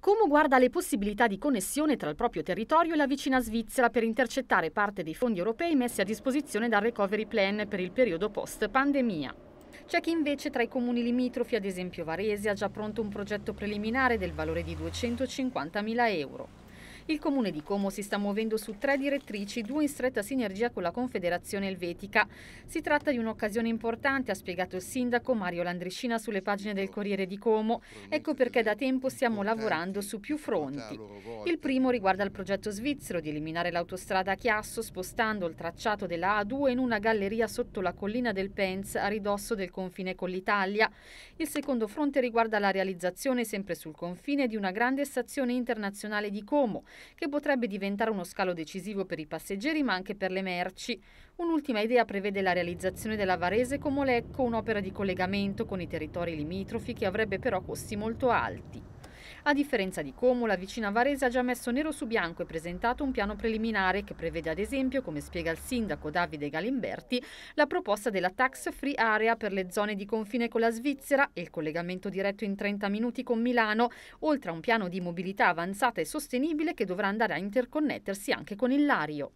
Como guarda le possibilità di connessione tra il proprio territorio e la vicina Svizzera per intercettare parte dei fondi europei messi a disposizione dal Recovery Plan per il periodo post-pandemia. C'è chi invece tra i comuni limitrofi, ad esempio Varese, ha già pronto un progetto preliminare del valore di 250.000 euro. Il comune di Como si sta muovendo su tre direttrici, due in stretta sinergia con la Confederazione Elvetica. Si tratta di un'occasione importante, ha spiegato il sindaco Mario Landricina sulle pagine del Corriere di Como. Ecco perché da tempo stiamo lavorando su più fronti. Il primo riguarda il progetto svizzero di eliminare l'autostrada a Chiasso spostando il tracciato della A2 in una galleria sotto la collina del Penz, a ridosso del confine con l'Italia. Il secondo fronte riguarda la realizzazione sempre sul confine di una grande stazione internazionale di Como che potrebbe diventare uno scalo decisivo per i passeggeri ma anche per le merci. Un'ultima idea prevede la realizzazione della Varese Comolecco, un'opera di collegamento con i territori limitrofi che avrebbe però costi molto alti. A differenza di Como, la vicina Varese ha già messo nero su bianco e presentato un piano preliminare che prevede ad esempio, come spiega il sindaco Davide Galimberti, la proposta della tax free area per le zone di confine con la Svizzera e il collegamento diretto in 30 minuti con Milano, oltre a un piano di mobilità avanzata e sostenibile che dovrà andare a interconnettersi anche con il Lario.